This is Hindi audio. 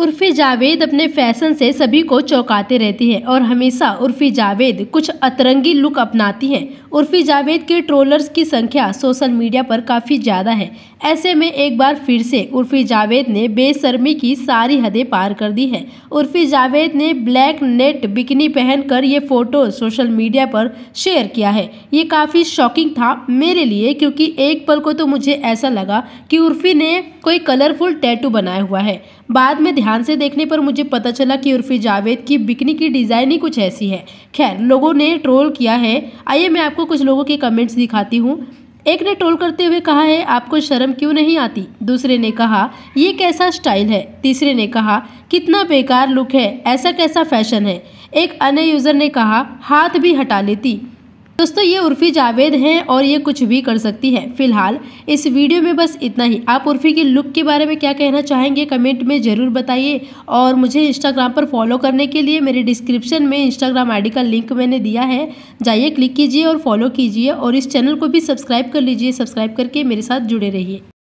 उर्फी जावेद अपने फैशन से सभी को चौंकाते रहती हैं और हमेशा उर्फी जावेद कुछ अतरंगी लुक अपनाती हैं उर्फी जावेद के ट्रोलर्स की संख्या सोशल मीडिया पर काफ़ी ज़्यादा है ऐसे में एक बार फिर से उर्फी जावेद ने बेशर्मी की सारी हदें पार कर दी हैं उर्फी जावेद ने ब्लैक नेट बिकनी पहनकर ये फ़ोटो सोशल मीडिया पर शेयर किया है ये काफ़ी शॉकिंग था मेरे लिए क्योंकि एक पल को तो मुझे ऐसा लगा कि उर्फी ने कोई कलरफुल टैटू बनाया हुआ है बाद में ध्यान से देखने पर मुझे पता चला कि उर्फी जावेद की बिकनी की डिज़ाइन ही कुछ ऐसी है खैर लोगों ने ट्रोल किया है आइए मैं आपको कुछ लोगों के कमेंट्स दिखाती हूँ एक ने ट्रोल करते हुए कहा है आपको शर्म क्यों नहीं आती दूसरे ने कहा ये कैसा स्टाइल है तीसरे ने कहा कितना बेकार लुक है ऐसा कैसा फैशन है एक अन्य यूज़र ने कहा हाथ भी हटा लेती दोस्तों ये उर्फी जावेद हैं और ये कुछ भी कर सकती है फिलहाल इस वीडियो में बस इतना ही आप उर्फी के लुक के बारे में क्या कहना चाहेंगे कमेंट में ज़रूर बताइए और मुझे इंस्टाग्राम पर फॉलो करने के लिए मेरे डिस्क्रिप्शन में इंस्टाग्राम आईडी का लिंक मैंने दिया है जाइए क्लिक कीजिए और फॉलो कीजिए और इस चैनल को भी सब्सक्राइब कर लीजिए सब्सक्राइब करके मेरे साथ जुड़े रहिए